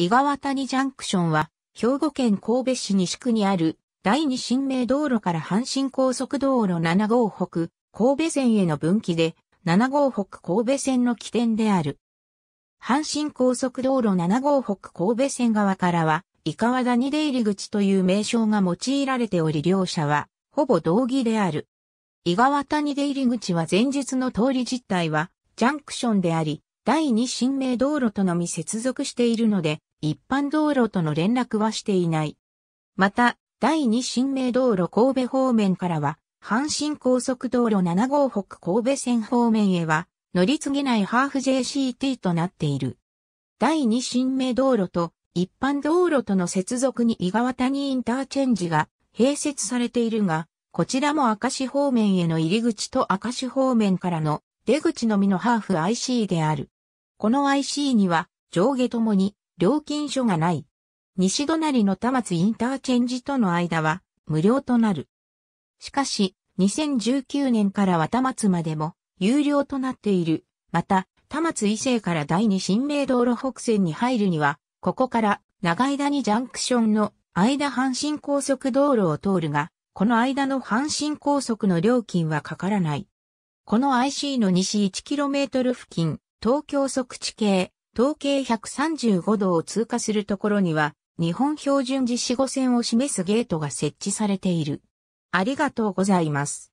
伊川谷ジャンクションは、兵庫県神戸市西区にある、第二新名道路から阪神高速道路7号北、神戸線への分岐で、7号北神戸線の起点である。阪神高速道路7号北神戸線側からは、伊川谷出入り口という名称が用いられており両者は、ほぼ同義である。伊川谷出入り口は前日の通り実態は、ジャンクションであり、第二新名道路とのみ接続しているので、一般道路との連絡はしていない。また、第二新名道路神戸方面からは、阪神高速道路7号北神戸線方面へは、乗り継げないハーフ JCT となっている。第二新名道路と一般道路との接続に伊川谷インターチェンジが併設されているが、こちらも明石方面への入り口と明石方面からの出口のみのハーフ IC である。この IC には上下ともに料金所がない。西隣の田松インターチェンジとの間は無料となる。しかし、2019年からは田松までも有料となっている。また、田松伊勢から第二新名道路北線に入るには、ここから長井谷ジャンクションの間阪神高速道路を通るが、この間の阪神高速の料金はかからない。この IC の西 1km 付近、東京測地系統計135度を通過するところには、日本標準実死五線を示すゲートが設置されている。ありがとうございます。